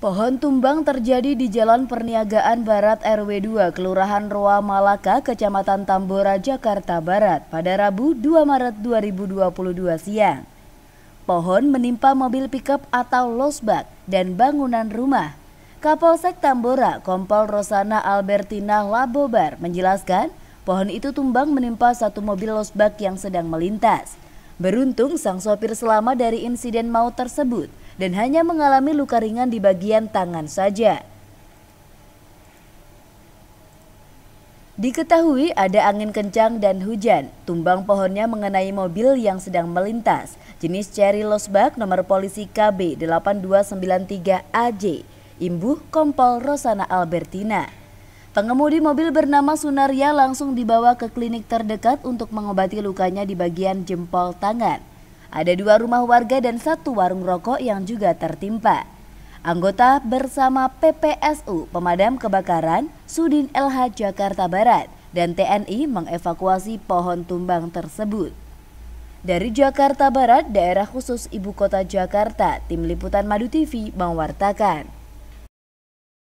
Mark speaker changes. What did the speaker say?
Speaker 1: Pohon tumbang terjadi di Jalan Perniagaan Barat RW 2, Kelurahan Roa Malaka, Kecamatan Tambora, Jakarta Barat pada Rabu 2 Maret 2022 siang. Pohon menimpa mobil pickup atau losbak dan bangunan rumah. Kapolsek Tambora, Kompol Rosana Albertina Labobar menjelaskan, pohon itu tumbang menimpa satu mobil losbak yang sedang melintas. Beruntung sang sopir selama dari insiden maut tersebut dan hanya mengalami luka ringan di bagian tangan saja. Diketahui ada angin kencang dan hujan. Tumbang pohonnya mengenai mobil yang sedang melintas. Jenis Cherry Losbak nomor polisi KB 8293AJ. Imbuh Kompol Rosana Albertina. Pengemudi mobil bernama Sunaria langsung dibawa ke klinik terdekat untuk mengobati lukanya di bagian jempol tangan. Ada dua rumah warga dan satu warung rokok yang juga tertimpa. Anggota bersama PPSU Pemadam Kebakaran Sudin LH Jakarta Barat dan TNI mengevakuasi pohon tumbang tersebut. Dari Jakarta Barat, Daerah Khusus Ibu Kota Jakarta, Tim Liputan Madu TV mewartakan.